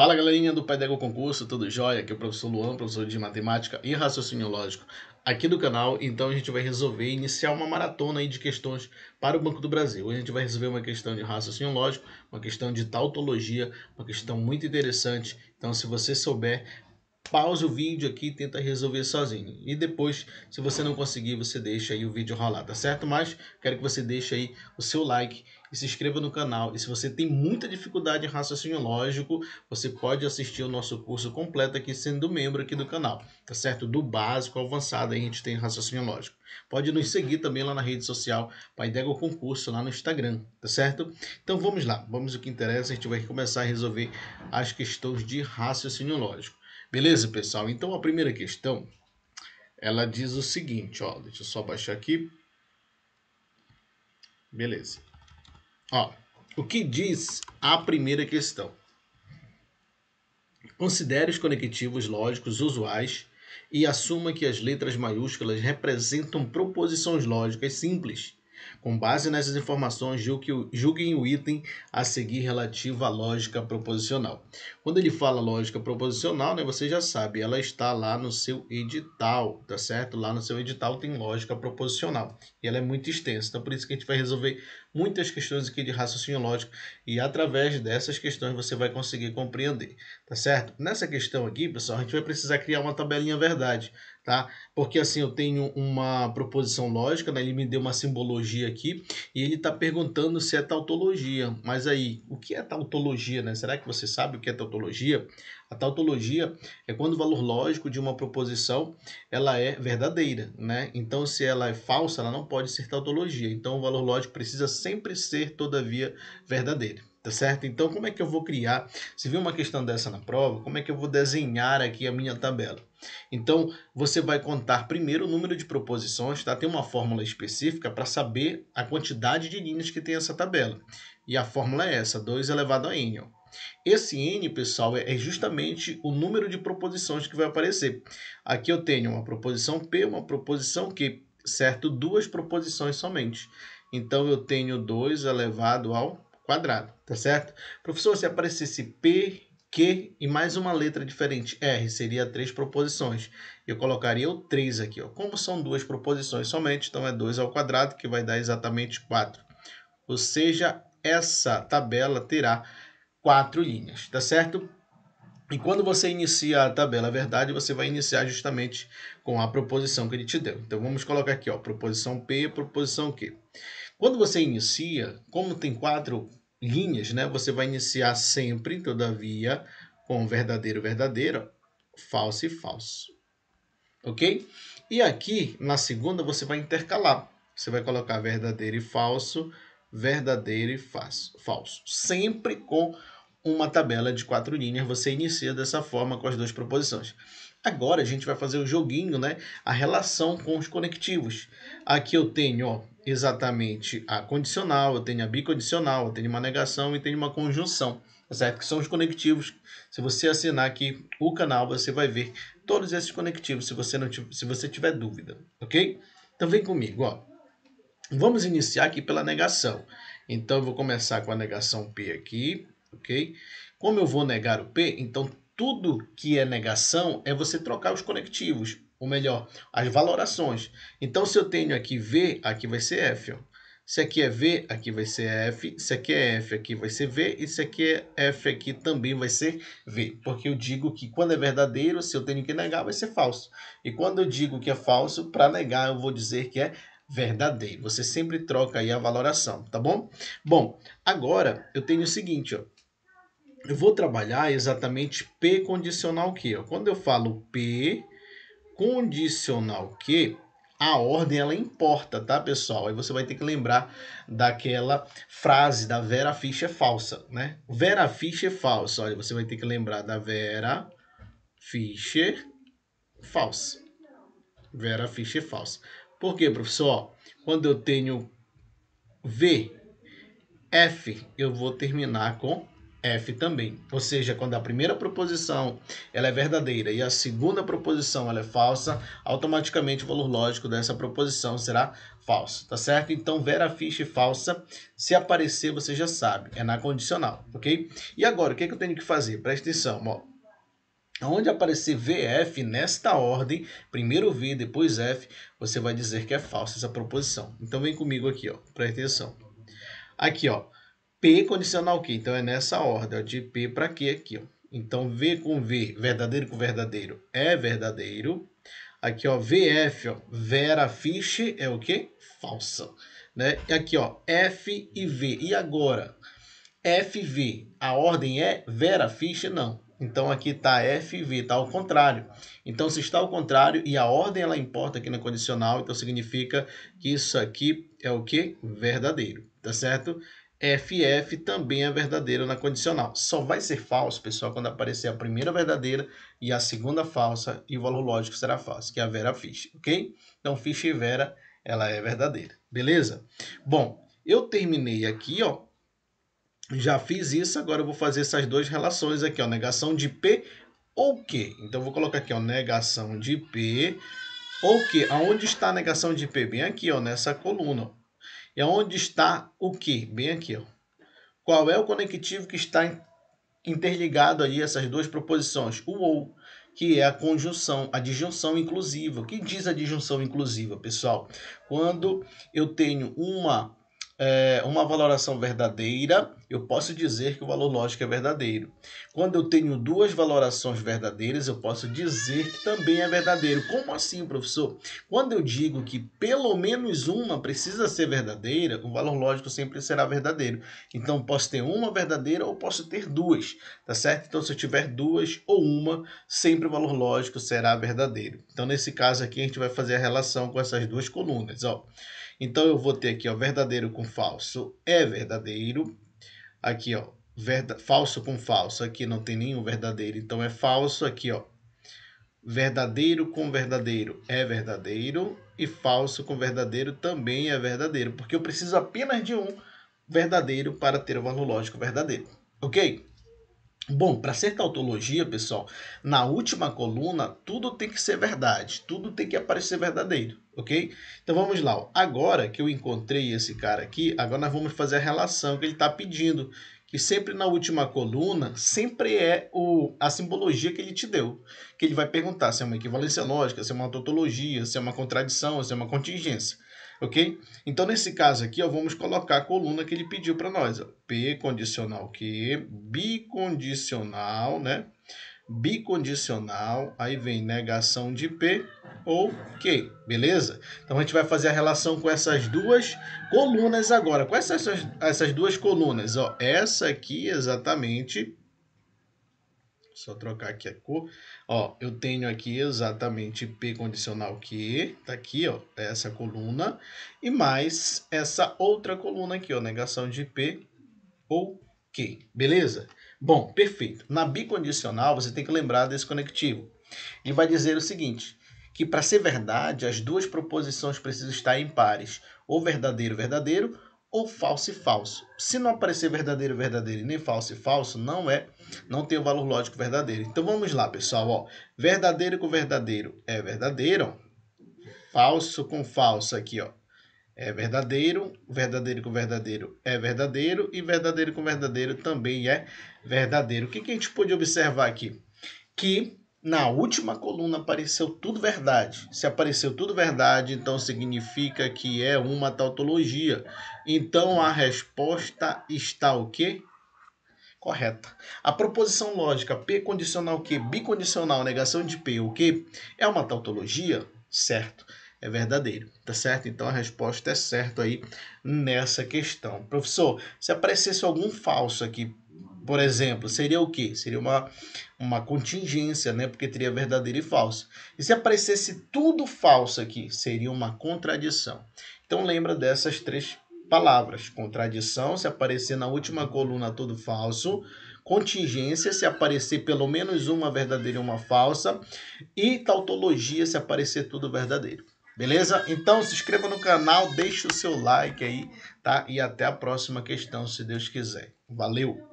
Fala galerinha do Pedego Concurso, tudo jóia? Aqui é o professor Luan, professor de Matemática e Raciocínio Lógico aqui do canal. Então a gente vai resolver iniciar uma maratona aí de questões para o Banco do Brasil. Hoje a gente vai resolver uma questão de raciocínio lógico, uma questão de tautologia, uma questão muito interessante. Então se você souber, pausa o vídeo aqui e tenta resolver sozinho. E depois, se você não conseguir, você deixa aí o vídeo rolar, tá certo? Mas quero que você deixe aí o seu like e se inscreva no canal. E se você tem muita dificuldade em raciocínio lógico, você pode assistir o nosso curso completo aqui sendo membro aqui do canal, tá certo? Do básico ao avançado, a gente tem raciocínio lógico. Pode nos seguir também lá na rede social Paidego Concurso, lá no Instagram, tá certo? Então vamos lá, vamos o que interessa, a gente vai começar a resolver as questões de raciocínio lógico. Beleza, pessoal? Então a primeira questão, ela diz o seguinte, ó, deixa eu só baixar aqui. Beleza. Ó, o que diz a primeira questão? Considere os conectivos lógicos usuais e assuma que as letras maiúsculas representam proposições lógicas simples com base nessas informações, julguem o item a seguir relativo à lógica proposicional. Quando ele fala lógica proposicional, né, você já sabe, ela está lá no seu edital, tá certo? Lá no seu edital tem lógica proposicional e ela é muito extensa. Então, por isso que a gente vai resolver muitas questões aqui de raciocínio lógico e através dessas questões você vai conseguir compreender, tá certo? Nessa questão aqui, pessoal, a gente vai precisar criar uma tabelinha verdade tá? Porque assim eu tenho uma proposição lógica, né? Ele me deu uma simbologia aqui e ele está perguntando se é tautologia. Mas aí, o que é tautologia, né? Será que você sabe o que é tautologia? A tautologia é quando o valor lógico de uma proposição ela é verdadeira, né? Então, se ela é falsa, ela não pode ser tautologia. Então, o valor lógico precisa sempre ser, todavia, verdadeiro. Tá certo? Então, como é que eu vou criar? Se viu uma questão dessa na prova, como é que eu vou desenhar aqui a minha tabela? Então, você vai contar primeiro o número de proposições, tá? Tem uma fórmula específica para saber a quantidade de linhas que tem essa tabela. E a fórmula é essa, 2 elevado a n. Esse n, pessoal, é justamente o número de proposições que vai aparecer. Aqui eu tenho uma proposição p, uma proposição q, certo? Duas proposições somente. Então, eu tenho 2 elevado ao quadrado, tá certo? Professor, se aparecesse P, Q e mais uma letra diferente, R, seria três proposições. Eu colocaria o 3 aqui, ó. Como são duas proposições somente, então é 2 ao quadrado, que vai dar exatamente 4. Ou seja, essa tabela terá quatro linhas, tá certo? E quando você inicia a tabela verdade, você vai iniciar justamente com a proposição que ele te deu. Então vamos colocar aqui, ó, proposição P e proposição Q. Quando você inicia, como tem quatro linhas, né? Você vai iniciar sempre, todavia, com verdadeiro, verdadeiro falso e falso. Ok? E aqui, na segunda, você vai intercalar. Você vai colocar verdadeiro e falso, verdadeiro e falso. Sempre com uma tabela de quatro linhas, você inicia dessa forma com as duas proposições. Agora a gente vai fazer o um joguinho, né? A relação com os conectivos. Aqui eu tenho ó, exatamente a condicional, eu tenho a bicondicional, eu tenho uma negação e tenho uma conjunção. Tá certo? Que são os conectivos. Se você assinar aqui o canal, você vai ver todos esses conectivos, se você, não se você tiver dúvida, ok? Então vem comigo, ó. Vamos iniciar aqui pela negação. Então eu vou começar com a negação P aqui, ok? Como eu vou negar o P, então tudo que é negação é você trocar os conectivos, ou melhor, as valorações. Então, se eu tenho aqui V, aqui vai ser F. Ó. Se aqui é V, aqui vai ser F. Se aqui é F, aqui vai ser V. E se aqui é F, aqui também vai ser V. Porque eu digo que quando é verdadeiro, se eu tenho que negar, vai ser falso. E quando eu digo que é falso, para negar, eu vou dizer que é verdadeiro. Você sempre troca aí a valoração, tá bom? Bom, agora eu tenho o seguinte, ó eu vou trabalhar exatamente P condicional Q. Quando eu falo P condicional Q, a ordem ela importa, tá, pessoal? Aí você vai ter que lembrar daquela frase da Vera Fischer falsa, né? Vera Fischer falsa. Olha, você vai ter que lembrar da Vera Fischer falsa. Vera Fischer falsa. Por quê, professor? Quando eu tenho V, F, eu vou terminar com F também. Ou seja, quando a primeira proposição ela é verdadeira e a segunda proposição ela é falsa, automaticamente o valor lógico dessa proposição será falso, tá certo? Então, a ficha falsa, se aparecer, você já sabe, é na condicional, ok? E agora, o que, é que eu tenho que fazer? Presta atenção, ó. Onde aparecer VF nesta ordem, primeiro V, depois F, você vai dizer que é falsa essa proposição. Então, vem comigo aqui, ó. Presta atenção. Aqui, ó. P condicional Q. Então é nessa ordem, ó, de P para Q aqui. Ó. Então V com V, verdadeiro com verdadeiro, é verdadeiro. Aqui, ó, VF, ó, Vera Fish é o quê? Falsa. Né? E aqui, ó, F e V. E agora? FV, a ordem é Vera Fish? Não. Então aqui está FV, está ao contrário. Então se está ao contrário e a ordem ela importa aqui na condicional, então significa que isso aqui é o que? Verdadeiro, tá certo? FF também é verdadeira na condicional. Só vai ser falso, pessoal, quando aparecer a primeira verdadeira e a segunda falsa e o valor lógico será falso, que é a Vera Fish, ok? Então, Fish e Vera, ela é verdadeira, beleza? Bom, eu terminei aqui, ó. Já fiz isso, agora eu vou fazer essas duas relações aqui, ó. Negação de P ou Q. Então, eu vou colocar aqui, ó, negação de P ou Q. Aonde está a negação de P? Bem aqui, ó, nessa coluna, ó é onde está o que? Bem aqui, ó. Qual é o conectivo que está interligado aí essas duas proposições? O ou, que é a conjunção, a disjunção inclusiva. O que diz a disjunção inclusiva, pessoal? Quando eu tenho uma é, uma valoração verdadeira, eu posso dizer que o valor lógico é verdadeiro. Quando eu tenho duas valorações verdadeiras, eu posso dizer que também é verdadeiro. Como assim, professor? Quando eu digo que pelo menos uma precisa ser verdadeira, o valor lógico sempre será verdadeiro. Então, posso ter uma verdadeira ou posso ter duas, tá certo? Então, se eu tiver duas ou uma, sempre o valor lógico será verdadeiro. Então, nesse caso aqui, a gente vai fazer a relação com essas duas colunas, ó. Então eu vou ter aqui, ó, verdadeiro com falso é verdadeiro. Aqui, ó, verda, falso com falso. Aqui não tem nenhum verdadeiro, então é falso. Aqui, ó, verdadeiro com verdadeiro é verdadeiro e falso com verdadeiro também é verdadeiro, porque eu preciso apenas de um verdadeiro para ter o valor lógico verdadeiro. OK? Bom, para ser tautologia, pessoal, na última coluna tudo tem que ser verdade, tudo tem que aparecer verdadeiro, ok? Então vamos lá, agora que eu encontrei esse cara aqui, agora nós vamos fazer a relação que ele está pedindo, e sempre na última coluna, sempre é o, a simbologia que ele te deu. Que ele vai perguntar se é uma equivalência lógica, se é uma tautologia, se é uma contradição, se é uma contingência. Ok? Então, nesse caso aqui, ó, vamos colocar a coluna que ele pediu para nós. Ó, P condicional Q, bicondicional, né? bicondicional, aí vem negação de P ou Q, beleza? Então a gente vai fazer a relação com essas duas colunas agora. Quais são essas, essas duas colunas? Ó, essa aqui exatamente, só trocar aqui a cor, ó, eu tenho aqui exatamente P condicional Q, tá aqui, ó, é essa coluna, e mais essa outra coluna aqui, ó, negação de P ou Q, beleza? Bom, perfeito. Na bicondicional, você tem que lembrar desse conectivo. Ele vai dizer o seguinte, que para ser verdade, as duas proposições precisam estar em pares, ou verdadeiro, verdadeiro, ou falso e falso. Se não aparecer verdadeiro, verdadeiro, nem falso e falso, não é, não tem o valor lógico verdadeiro. Então vamos lá, pessoal, ó. Verdadeiro com verdadeiro é verdadeiro, falso com falso aqui, ó, é verdadeiro, verdadeiro com verdadeiro é verdadeiro e verdadeiro com verdadeiro também é verdadeiro. O que, que a gente pôde observar aqui? Que na última coluna apareceu tudo verdade. Se apareceu tudo verdade, então significa que é uma tautologia. Então a resposta está o quê? correta. A proposição lógica P condicional Q bicondicional negação de P o que é uma tautologia? Certo é verdadeiro, tá certo? Então a resposta é certa aí nessa questão. Professor, se aparecesse algum falso aqui, por exemplo, seria o quê? Seria uma, uma contingência, né? Porque teria verdadeiro e falso. E se aparecesse tudo falso aqui, seria uma contradição. Então lembra dessas três palavras: contradição, se aparecer na última coluna tudo falso, contingência, se aparecer pelo menos uma verdadeira e uma falsa, e tautologia, se aparecer tudo verdadeiro. Beleza? Então se inscreva no canal, deixe o seu like aí, tá? E até a próxima questão, se Deus quiser. Valeu!